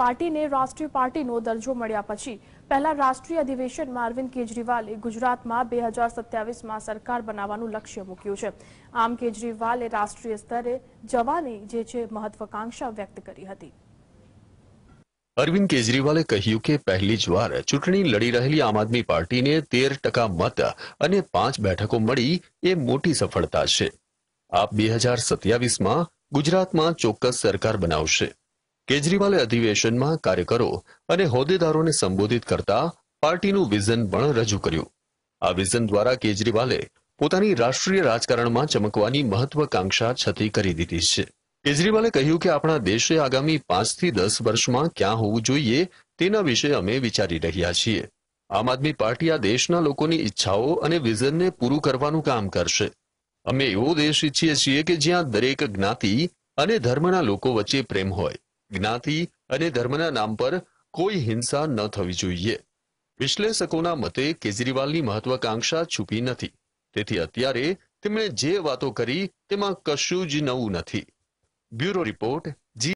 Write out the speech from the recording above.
પાર્ટીને રાષ્ટ્રીય પાર્ટીનો દરજ્જો મળ્યા પછી પહેલા રાષ્ટ્રીય અધિવેશનમાં અરવિંદ કેજરીવાલે ગુજરાતમાં બે હજાર સત્યાવીસમાં સરકાર બનાવવાનું લક્ષ્ય મૂક્યું છે આમ કેજરીવાલે રાષ્ટ્રીય સ્તરે જવાની જે છે મહત્વાકાંક્ષા વ્યક્ત કરી હતી અરવિંદ કેજરીવાલે કહ્યું કે પહેલી જ વાર ચૂંટણી લડી રહેલી આમ આદમી પાર્ટીને તેર ટકા મત અને પાંચ બેઠકો મળી એ મોટી સફળતા છે આ બે હજાર સત્યાવીસમાં ગુજરાતમાં ચોક્કસ સરકાર બનાવશે કેજરીવાલે અધિવેશનમાં કાર્યકરો અને હોદ્દેદારોને સંબોધિત કરતા પાર્ટીનું વિઝન પણ રજૂ કર્યું આ વિઝન દ્વારા કેજરીવાલે પોતાની રાષ્ટ્રીય રાજકારણમાં ચમકવાની મહત્વકાંક્ષા છતી કરી દીધી છે કેજરીવાલે કહ્યું કે આપણા દેશે આગામી પાંચથી દસ વર્ષમાં ક્યાં હોવું જોઈએ તેના વિશે અમે વિચારી રહ્યા છીએ આમ આદમી પાર્ટી આ દેશના લોકોની ઈચ્છાઓ અને વિઝનને પૂરું કરવાનું કામ કરશે અમે એવો દેશ ઈચ્છીએ છીએ કે જ્યાં દરેક જ્ઞાતિ અને ધર્મના લોકો વચ્ચે પ્રેમ હોય જ્ઞાતિ અને ધર્મના નામ પર કોઈ હિંસા ન થવી જોઈએ વિશ્લેષકોના મતે કેજરીવાલની મહત્વકાંક્ષા છુપી નથી તેથી અત્યારે તેમણે જે વાતો કરી તેમાં કશું જ નવું નથી બ્યુરો રિપોર્ટ